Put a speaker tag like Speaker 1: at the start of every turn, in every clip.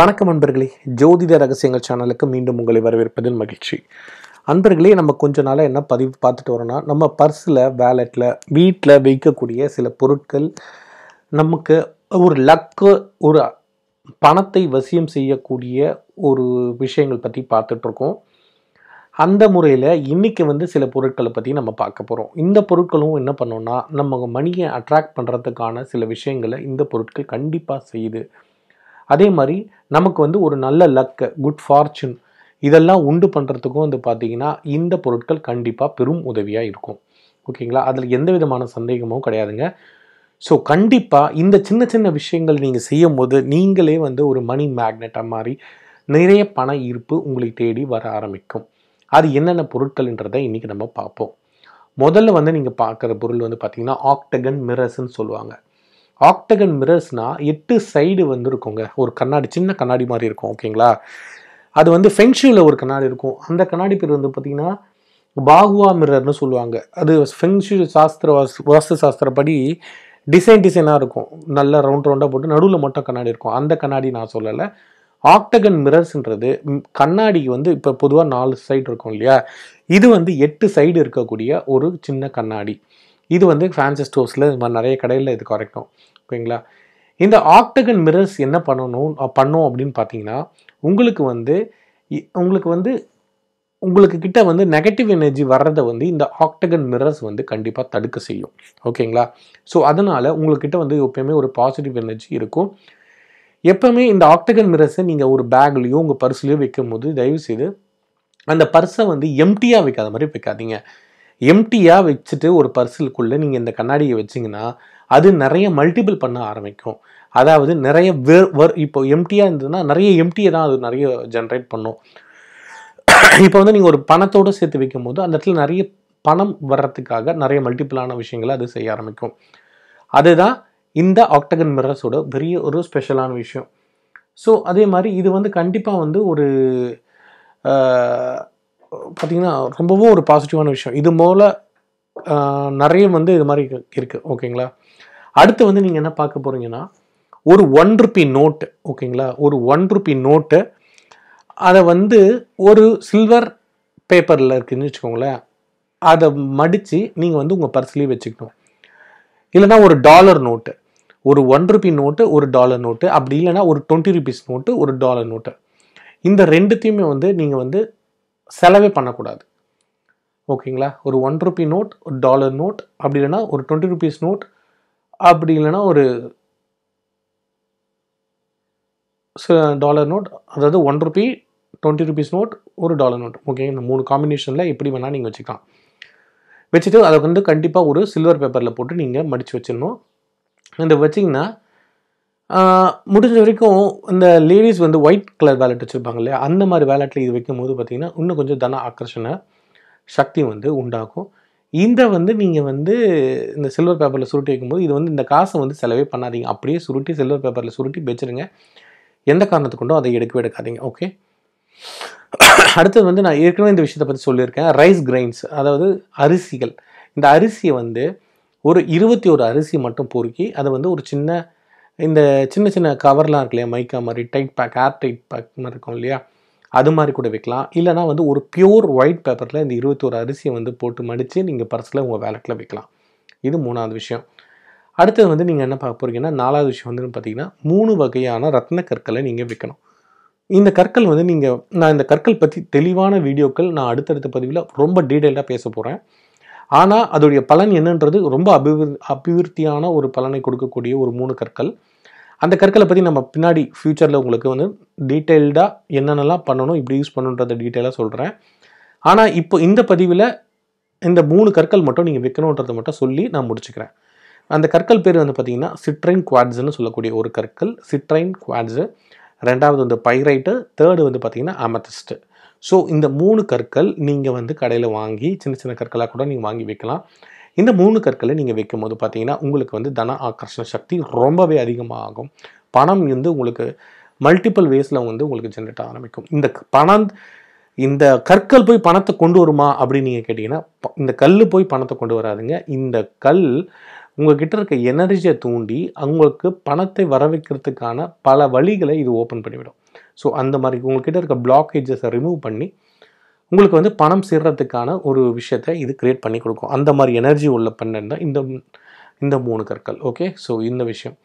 Speaker 1: வணக்கம் அன்பர்களே ஜோதிட ரகசியங்கள் சேனலுக்கு மீண்டும் உங்களை வரவேற்பதில் மகிழ்ச்சி அன்பர்களே நம்ம கொஞ்ச நாளாக என்ன பதிவு பார்த்துட்டு வரோம்னா நம்ம பர்ஸில் வேலெட்டில் வீட்டில் வைக்கக்கூடிய சில பொருட்கள் நமக்கு ஒரு லக்கு ஒரு பணத்தை வசியம் செய்யக்கூடிய ஒரு விஷயங்கள் பற்றி பார்த்துட்ருக்கோம் அந்த முறையில் இன்றைக்கி வந்து சில பொருட்களை பற்றி நம்ம பார்க்க போகிறோம் இந்த பொருட்களும் என்ன பண்ணோன்னா நம்ம மணியை அட்ராக்ட் பண்ணுறதுக்கான சில விஷயங்களை இந்த பொருட்கள் கண்டிப்பாக செய்யுது அதே மாதிரி நமக்கு வந்து ஒரு நல்ல லக்கு குட் ஃபார்ச்சூன் இதெல்லாம் உண்டு பண்ணுறதுக்கும் வந்து பார்த்திங்கன்னா இந்த பொருட்கள் கண்டிப்பாக பெரும் உதவியாக இருக்கும் ஓகேங்களா அதில் எந்த விதமான சந்தேகமும் கிடையாதுங்க ஸோ கண்டிப்பாக இந்த சின்ன சின்ன விஷயங்கள் நீங்கள் செய்யும் போது நீங்களே வந்து ஒரு மணி மேக்னெட்டாக மாதிரி நிறைய பண ஈர்ப்பு உங்களை தேடி வர ஆரம்பிக்கும் அது என்னென்ன பொருட்கள்ன்றதை இன்றைக்கி நம்ம பார்ப்போம் முதல்ல வந்து நீங்கள் பார்க்குற பொருள் வந்து பார்த்திங்கன்னா ஆக்டகன் மிரஸ்ன்னு சொல்லுவாங்க ஆக்டகன் மிரர்ஸ்னால் எட்டு சைடு வந்து இருக்குங்க ஒரு கண்ணாடி சின்ன கண்ணாடி மாதிரி இருக்கும் ஓகேங்களா அது வந்து ஃபெங்ஷுவில் ஒரு கண்ணாடி இருக்கும் அந்த கண்ணாடி பேர் வந்து பார்த்திங்கன்னா பாகுவா மிரர்னு சொல்லுவாங்க அது ஃபெங்ஷு சாஸ்திர வாஸ் வாஸ்து சாஸ்திரப்படி டிசைன் டிசைனாக இருக்கும் நல்லா ரவுண்ட் ரவுண்டாக போட்டு நடுவில் மட்டும் கண்ணாடி இருக்கும் அந்த கண்ணாடி நான் சொல்லலை ஆக்டகன் மிரர்ஸ்ன்றது கண்ணாடிக்கு வந்து இப்போ பொதுவாக நாலு சைடு இருக்கும் இல்லையா இது வந்து எட்டு சைடு இருக்கக்கூடிய ஒரு சின்ன கண்ணாடி இது வந்து ஃபேன்சி ஸ்டோர்ஸில் இது மாதிரி நிறைய கடையில் இது குறைக்கும் ஓகேங்களா இந்த ஆக்டகன் மிரர்ஸ் என்ன பண்ணணும் பண்ணோம் அப்படின்னு பார்த்தீங்கன்னா உங்களுக்கு வந்து உங்களுக்கு வந்து உங்களுக்கு கிட்ட வந்து நெகட்டிவ் எனர்ஜி வர்றதை வந்து இந்த ஆக்டகன் மிரர்ஸ் வந்து கண்டிப்பாக தடுக்க செய்யும் ஓகேங்களா ஸோ அதனால் உங்கள்கிட்ட வந்து எப்பயுமே ஒரு பாசிட்டிவ் எனர்ஜி இருக்கும் எப்பவுமே இந்த ஆக்டகன் மிரர்ஸை நீங்கள் ஒரு பேக்லேயோ உங்கள் பர்ஸ்லேயோ வைக்கும் போது தயவுசெய்து அந்த பர்ஸை வந்து எம்டியாக வைக்காத மாதிரி வைக்காதீங்க எம்டியாக வச்சுட்டு ஒரு பர்சலுக்குள்ளே நீங்கள் இந்த கண்ணாடியை வச்சிங்கன்னா அது நிறைய மல்டிபிள் பண்ண ஆரம்பிக்கும் அதாவது நிறைய வேர் வர் இப்போ எம்டியாக இருந்ததுன்னா நிறைய எம்டியை தான் அது நிறைய ஜென்ரேட் பண்ணும் இப்போ வந்து நீங்கள் ஒரு பணத்தோடு சேர்த்து வைக்கும் போது அந்த இடத்துல நிறைய பணம் வர்றதுக்காக நிறைய மல்டிபிளான விஷயங்களை அது செய்ய ஆரம்பிக்கும் அதுதான் இந்த ஆக்டகன் மிரர்ஸோட பெரிய ஒரு ஸ்பெஷலான விஷயம் ஸோ அதே மாதிரி இது வந்து கண்டிப்பாக வந்து ஒரு பார்த்திங்கன்னா ரொம்பவும் ஒரு பாசிட்டிவான விஷயம் இது மூல நிறைய வந்து இது மாதிரி இருக்குது ஓகேங்களா அடுத்து வந்து நீங்கள் என்ன பார்க்க போகிறீங்கன்னா ஒரு ஒன் ருபி நோட்டு ஓகேங்களா ஒரு ஒன் ருபி நோட்டு அதை வந்து ஒரு சில்வர் பேப்பரில் இருக்குதுன்னு வச்சுக்கோங்களேன் அதை மடித்து நீங்கள் வந்து உங்கள் பர்ஸ்லேயே வச்சுக்கணும் இல்லைனா ஒரு டாலர் நோட்டு ஒரு ஒன் ருபி நோட்டு ஒரு டாலர் நோட்டு அப்படி இல்லைனா ஒரு டுவெண்ட்டி ருபீஸ் நோட்டு ஒரு டாலர் நோட்டு இந்த ரெண்டுத்தையுமே வந்து நீங்கள் வந்து செலவே பண்ணக்கூடாது ஓகேங்களா ஒரு ஒன் ருபி நோட் ஒரு டாலர் நோட் அப்படி இல்லைனா ஒரு டுவெண்ட்டி ருபீஸ் நோட் அப்படி இல்லைன்னா ஒரு சில டாலர் நோட் அதாவது one rupee twenty rupees note ஒரு டாலர் நோட் ஓகே இந்த மூணு காம்பினேஷனில் எப்படி வேணால் நீங்கள் வச்சுக்கலாம் வச்சுட்டு அதை வந்து கண்டிப்பாக ஒரு சில்வர் பேப்பரில் போட்டு நீங்கள் மடித்து வச்சிடணும் இந்த வச்சிங்கன்னா முடிஞ்ச வரைக்கும் இந்த லேடிஸ் வந்து ஒயிட் கலர் வேலட் வச்சுருப்பாங்க இல்லையா அந்த மாதிரி வேலட்டில் இது வைக்கும் போது பார்த்திங்கன்னா இன்னும் கொஞ்சம் தன ஆக்கர்ஷண சக்தி வந்து உண்டாகும் இதை வந்து நீங்கள் வந்து இந்த சில்வர் பேப்பரில் சுருட்டி வைக்கும்போது இது வந்து இந்த காசை வந்து செலவே பண்ணாதீங்க அப்படியே சுருட்டி சில்வர் பேப்பரில் சுருட்டி வச்சுருங்க எந்த காரணத்துக்கு கொண்டோ அதை எடுக்கவே எடுக்காதீங்க ஓகே அடுத்தது வந்து நான் ஏற்கனவே இந்த விஷயத்தை பற்றி சொல்லியிருக்கேன் ரைஸ் கிரைன்ஸ் அதாவது அரிசிகள் இந்த அரிசியை வந்து ஒரு இருபத்தி ஒரு அரிசி மட்டும் பொறுக்கி அதை வந்து ஒரு சின்ன இந்த சின்ன சின்ன கவர்லாம் இருக்கு இல்லையா மைக்கா மாதிரி tight pack air tight pack மாதிரி இருக்கும் இல்லையா அது மாதிரி கூட வைக்கலாம் இல்லைனா வந்து ஒரு பியூர் ஒயிட் பேப்பரில் இந்த இருபத்தோரு அரிசியை வந்து போட்டு மடித்து நீங்கள் பர்ஸில் உங்கள் வேலட்டில் வைக்கலாம் இது மூணாவது விஷயம் அடுத்தது வந்து நீங்கள் என்ன பார்க்க போகிறீங்கன்னா நாலாவது விஷயம் வந்து பார்த்தீங்கன்னா மூணு வகையான ரத்ன கற்களை நீங்கள் விற்கணும் இந்த கற்கள் வந்து நீங்கள் நான் இந்த கற்கள் பற்றி தெளிவான வீடியோக்கள் நான் அடுத்தடுத்த பதிவில் ரொம்ப டீட்டெயிலாக பேச போகிறேன் ஆனால் அதோடைய பலன் என்னன்றது ரொம்ப அபிவிரு அபிவிருத்தியான ஒரு பலனை கொடுக்கக்கூடிய ஒரு மூணு கற்கள் அந்த கற்களை பற்றி நம்ம பின்னாடி ஃப்யூச்சரில் உங்களுக்கு வந்து டீட்டெயில்டாக என்னென்னலாம் பண்ணணும் இப்படி யூஸ் பண்ணணுன்றத டீட்டெயிலாக சொல்கிறேன் ஆனால் இப்போ இந்த பதிவில் இந்த மூணு கற்கள் மட்டும் நீங்கள் வைக்கணுன்றதை மட்டும் சொல்லி நான் முடிச்சுக்கிறேன் அந்த கற்கள் பேர் வந்து பார்த்திங்கன்னா சிட்ரைன் குவாட்ஸுன்னு சொல்லக்கூடிய ஒரு கற்கள் சிட்ரைன் குவாட்ஸு ரெண்டாவது வந்து பைரைட்டு தேர்டு வந்து பார்த்திங்கன்னா அமத்திஸ்ட்டு ஸோ இந்த மூணு கற்கள் நீங்கள் வந்து கடையில் வாங்கி சின்ன சின்ன கற்களாக கூட நீங்கள் வாங்கி வைக்கலாம் இந்த மூணு கற்களை நீங்கள் வைக்கும் போது பார்த்தீங்கன்னா உங்களுக்கு வந்து தன ஆகர்ஷண சக்தி ரொம்பவே அதிகமாகும் பணம் வந்து உங்களுக்கு மல்டிப்புள் வேஸில் வந்து உங்களுக்கு ஜென்ரேட் ஆரம்பிக்கும் இந்த பணம் இந்த கற்கள் போய் பணத்தை கொண்டு வருமா அப்படின்னு நீங்கள் கேட்டிங்கன்னா இந்த கல் போய் பணத்தை கொண்டு வராதுங்க இந்த கல் உங்கள்கிட்ட இருக்க எனர்ஜியை தூண்டி அவங்களுக்கு பணத்தை வர வைக்கிறதுக்கான பல வழிகளை இது ஓப்பன் பண்ணிவிடும் ஸோ அந்த மாதிரி உங்கள்கிட்ட இருக்க பிளாக்கேஜஸை ரிமூவ் பண்ணி உங்களுக்கு வந்து பணம் சேர்றதுக்கான ஒரு விஷயத்தை இது கிரியேட் பண்ணி கொடுக்கும் அந்த மாதிரி எனர்ஜி உள்ள பண்ணுன்னா இந்த இந்த மூணு கற்கள் ஓகே ஸோ இந்த விஷயம்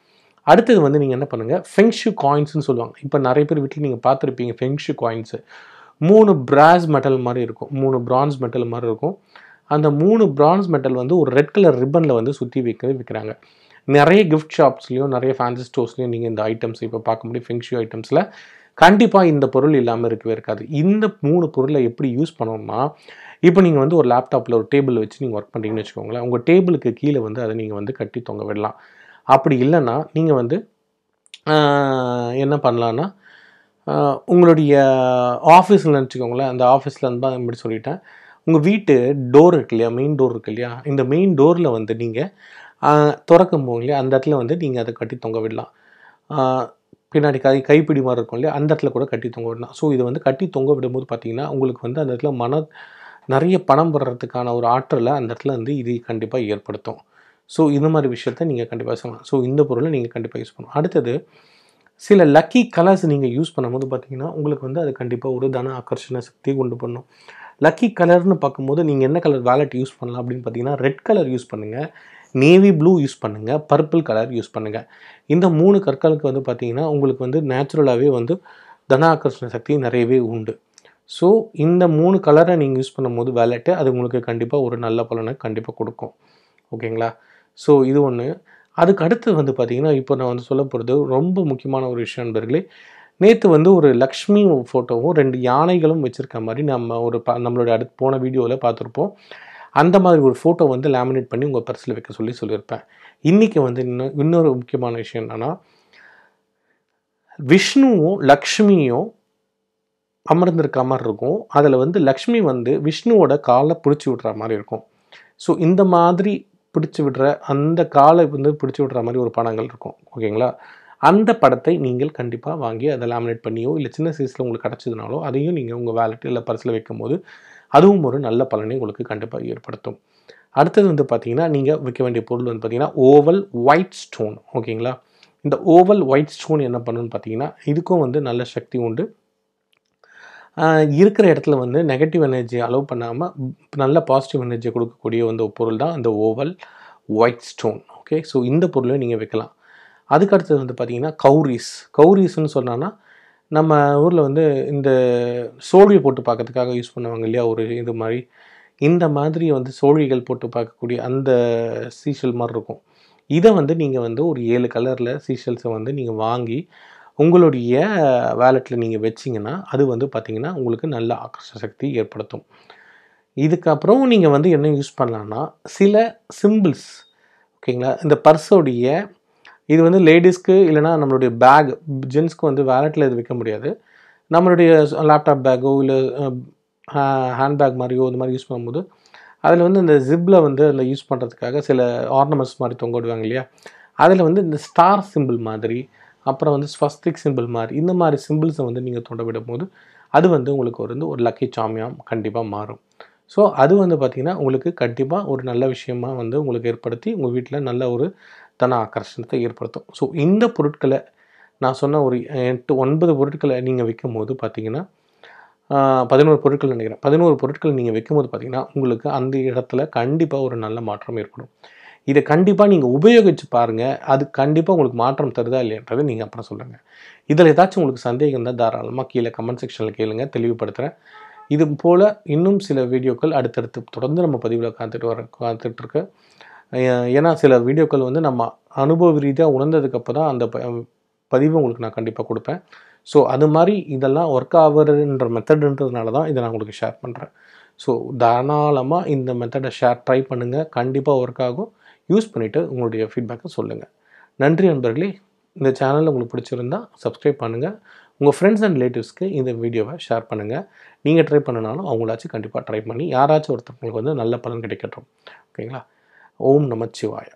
Speaker 1: அடுத்தது வந்து நீங்கள் என்ன பண்ணுங்கள் ஃபெங்ஷு காயின்ஸ்னு சொல்லுவாங்க இப்போ நிறைய பேர் வீட்டில் நீங்கள் பார்த்துருப்பீங்க ஃபெங்ஷு காயின்ஸு மூணு பிராஸ் மெட்டல் மாதிரி இருக்கும் மூணு பிரான்ஸ் மெட்டல் மாதிரி இருக்கும் அந்த மூணு பிரான்ஸ் மெட்டல் வந்து ஒரு ரெட் கலர் ரிப்பனில் வந்து சுற்றி விற்க விற்கிறாங்க நிறைய கிஃப்ட் ஷாப்ஸ்லேயும் நிறைய ஃபேன்சி ஸ்டோர்ஸ்லேயும் நீங்கள் இந்த ஐட்டம்ஸ் இப்போ பார்க்க முடியும் ஃபெங்ஷு ஐட்டம்ஸில் கண்டிப்பாக இந்த பொருள் இல்லாமல் இருக்கவே இருக்காது இந்த மூணு பொருளை எப்படி யூஸ் பண்ணோம்னா இப்போ நீங்கள் வந்து ஒரு லேப்டாப்பில் ஒரு டேபிள் வச்சு நீங்கள் ஒர்க் பண்ணுறீங்கன்னு வச்சுக்கோங்களேன் உங்கள் டேபிளுக்கு கீழே வந்து அதை நீங்கள் வந்து கட்டி தொங்க விடலாம் அப்படி இல்லைன்னா நீங்கள் வந்து என்ன பண்ணலான்னா உங்களுடைய ஆஃபீஸில் வச்சுக்கோங்களேன் அந்த ஆஃபீஸில் வந்து இப்படி சொல்லிட்டேன் உங்கள் வீட்டு டோர் இருக்கு இல்லையா மெயின் டோர் இருக்கு இல்லையா இந்த மெயின் டோரில் வந்து நீங்கள் திறக்கும் போது அந்த இடத்துல வந்து நீங்கள் அதை கட்டி தொங்க விடலாம் பின்னாடி கை கைப்பிடி மாதிரி இருக்கும் இல்லையா அந்த இடத்துல கூட கட்டி தொங்க விடலாம் ஸோ இதை வந்து கட்டி தொங்க விடும்போது பார்த்திங்கன்னா உங்களுக்கு வந்து அந்த இடத்துல மன நிறைய பணம் வர்றதுக்கான ஒரு ஆற்றலை அந்த இடத்துல வந்து இது கண்டிப்பாக ஏற்படுத்தும் ஸோ இந்த மாதிரி விஷயத்த நீங்கள் கண்டிப்பாக சொல்லலாம் ஸோ இந்த பொருளை நீங்கள் கண்டிப்பாக யூஸ் பண்ணணும் அடுத்தது சில லக்கி கலர்ஸ் நீங்கள் யூஸ் பண்ணும்போது பார்த்தீங்கன்னா உங்களுக்கு வந்து அது கண்டிப்பாக ஒரு தன ஆக்கர்ஷண சக்தியை கொண்டு பண்ணும் லக்கி கலர்னு பார்க்கும்போது நீங்கள் என்ன கலர் வேலட் யூஸ் பண்ணலாம் அப்படின்னு பார்த்தீங்கன்னா ரெட் கலர் யூஸ் பண்ணுங்கள் நேவி ப்ளூ யூஸ் பண்ணுங்கள் பர்பிள் கலர் யூஸ் பண்ணுங்கள் இந்த மூணு கற்களுக்கு வந்து பார்த்திங்கன்னா உங்களுக்கு வந்து நேச்சுரலாகவே வந்து தனாகர்ஷண சக்தி நிறையவே உண்டு ஸோ இந்த மூணு கலரை நீங்கள் யூஸ் பண்ணும்போது வேலட்டு அது உங்களுக்கு கண்டிப்பாக ஒரு நல்ல பலனை கண்டிப்பாக கொடுக்கும் ஓகேங்களா ஸோ இது ஒன்று அதுக்கு அடுத்து வந்து பார்த்திங்கன்னா இப்போ நான் வந்து சொல்ல போகிறது ரொம்ப முக்கியமான ஒரு விஷயம் நண்பர்களே நேற்று வந்து ஒரு லக்ஷ்மி ஃபோட்டோவும் ரெண்டு யானைகளும் வச்சுருக்க மாதிரி நம்ம ஒரு ப நம்மளோட அடுத்து போன வீடியோவில் பார்த்துருப்போம் அந்த மாதிரி ஒரு ஃபோட்டோ வந்து லேமினேட் பண்ணி உங்கள் பர்ஸில் வைக்க சொல்லி சொல்லியிருப்பேன் இன்றைக்கி வந்து இன்னும் இன்னொரு முக்கியமான விஷயம் என்னென்னா விஷ்ணுவும் லக்ஷ்மியும் அமர்ந்திருக்க மாதிரி இருக்கும் அதில் வந்து லக்ஷ்மி வந்து விஷ்ணுவோட காலை பிடிச்சி விட்ற மாதிரி இருக்கும் ஸோ இந்த மாதிரி பிடிச்சி விடுற அந்த காலை வந்து பிடிச்சி விடுற மாதிரி ஒரு படங்கள் இருக்கும் ஓகேங்களா அந்த படத்தை நீங்கள் கண்டிப்பாக வாங்கி அதை லேமினேட் பண்ணியோ இல்லை சின்ன சைஸில் உங்களுக்கு கிடச்சதுனாலோ அதையும் நீங்கள் உங்கள் வேலெட் இல்லை பர்ஸில் வைக்கும்போது அதுவும் ஒரு நல்ல பலனை உங்களுக்கு கண்டிப்பாக ஏற்படுத்தும் அடுத்தது வந்து பார்த்திங்கன்னா நீங்கள் விற்க வேண்டிய பொருள் வந்து பார்த்தீங்கன்னா ஓவல் ஒயிட் ஸ்டோன் ஓகேங்களா இந்த ஓவல் ஒயிட் ஸ்டோன் என்ன பண்ணுன்னு பார்த்தீங்கன்னா இதுக்கும் வந்து நல்ல சக்தி உண்டு இருக்கிற இடத்துல வந்து நெகட்டிவ் எனர்ஜி அலோவ் பண்ணாமல் நல்ல பாசிட்டிவ் எனர்ஜி கொடுக்கக்கூடிய வந்து பொருள் தான் அந்த oval white stone okay so இந்த பொருளையும் நீங்கள் வைக்கலாம் அதுக்கு அடுத்தது வந்து பார்த்தீங்கன்னா கௌரிஸ் கௌரிஸ்ன்னு சொன்னால் நம்ம ஊரில் வந்து இந்த சோழியை போட்டு பார்க்கறதுக்காக யூஸ் பண்ணுவாங்க இல்லையா ஒரு இது மாதிரி இந்த மாதிரி வந்து சோழிகள் போட்டு பார்க்கக்கூடிய அந்த சீஷல் மாதிரி இருக்கும் இதை வந்து நீங்கள் வந்து ஒரு ஏழு கலரில் சீசல்ஸை வந்து நீங்கள் வாங்கி உங்களுடைய வேலெட்டில் நீங்கள் வச்சிங்கன்னா அது வந்து பார்த்திங்கன்னா உங்களுக்கு நல்ல ஆக்கர்ஷ சக்தி ஏற்படுத்தும் இதுக்கப்புறம் நீங்கள் வந்து என்ன யூஸ் பண்ணலான்னா சில சிம்பிள்ஸ் ஓகேங்களா இந்த பர்ஸோடைய இது வந்து லேடிஸ்க்கு இல்லைனா நம்மளுடைய பேக் ஜென்ஸ்க்கு வந்து வேலெட்டில் இது விற்க முடியாது நம்மளுடைய லேப்டாப் பேக்கோ இல்லை ஹேண்ட் பேக் மாதிரியோ இந்த மாதிரி யூஸ் பண்ணும்போது அதில் வந்து இந்த ஜிப்பில் வந்து அதில் யூஸ் பண்ணுறதுக்காக சில ஆர்னமெண்ட்ஸ் மாதிரி தொங்க விடுவாங்க இல்லையா அதில் வந்து இந்த ஸ்டார் சிம்பிள் மாதிரி அப்புறம் வந்து ஸ்வஸ்திக் சிம்பிள் மாதிரி இந்த மாதிரி சிம்பிள்ஸை வந்து நீங்கள் தொண்ட விடும் போது அது வந்து உங்களுக்கு வந்து ஒரு லக்கி சாமியாக கண்டிப்பாக மாறும் ஸோ அது வந்து பார்த்திங்கன்னா உங்களுக்கு கண்டிப்பாக ஒரு நல்ல விஷயமாக வந்து உங்களுக்கு ஏற்படுத்தி உங்கள் வீட்டில் நல்ல ஒரு தன ஆக்கர்ஷணத்தை ஏற்படுத்தும் ஸோ இந்த பொருட்களை நான் சொன்ன ஒரு எட்டு ஒன்பது பொருட்களை நீங்கள் வைக்கும்போது போது பார்த்தீங்கன்னா பதினோரு பொருட்கள் நினைக்கிறேன் பதினோரு பொருட்கள் நீங்கள் வைக்கும்போது பார்த்தீங்கன்னா உங்களுக்கு அந்த இடத்துல கண்டிப்பாக ஒரு நல்ல மாற்றம் ஏற்படும் இதை கண்டிப்பாக நீங்கள் உபயோகித்து பாருங்கள் அது கண்டிப்பாக உங்களுக்கு மாற்றம் தருதா இல்லைன்றதை நீங்கள் அப்புறம் சொல்லுங்கள் இதில் ஏதாச்சும் உங்களுக்கு சந்தேகம் இருந்தால் தாராளமாக கீழே கமெண்ட் செக்ஷனில் கேளுங்க தெளிவுபடுத்துகிறேன் இது போல் இன்னும் சில வீடியோக்கள் அடுத்தடுத்து தொடர்ந்து நம்ம பதிவில் காத்துட்டு வர காத்துட்ருக்கு ஏன்னா சில வீடியோக்கள் வந்து நம்ம அனுபவ ரீதியாக உணர்ந்ததுக்கப்புறம் தான் அந்த ப பதிவு உங்களுக்கு நான் கண்டிப்பாக கொடுப்பேன் ஸோ அது மாதிரி இதெல்லாம் ஒர்க் ஆகுறன்ற மெத்தடுன்றதுனால தான் இதை நான் உங்களுக்கு ஷேர் பண்ணுறேன் ஸோ தாராளமாக இந்த மெத்தடை ஷேர் ட்ரை பண்ணுங்கள் கண்டிப்பாக ஒர்க் ஆகும் யூஸ் பண்ணிவிட்டு உங்களுடைய ஃபீட்பேக்கை சொல்லுங்கள் நன்றி நண்பர்களே இந்த சேனலில் உங்களுக்கு பிடிச்சிருந்தா சப்ஸ்கிரைப் பண்ணுங்கள் உங்கள் ஃப்ரெண்ட்ஸ் அண்ட் ரிலேட்டிவ்ஸ்க்கு இந்த வீடியோவை ஷேர் பண்ணுங்கள் நீங்கள் ட்ரை பண்ணினாலும் அவங்களாச்சும் கண்டிப்பாக ட்ரை பண்ணி யாராச்சும் ஒருத்தவங்களுக்கு வந்து நல்ல பலன் கிடைக்கட்டும் ஓகேங்களா ஓம் நமச்சிவாய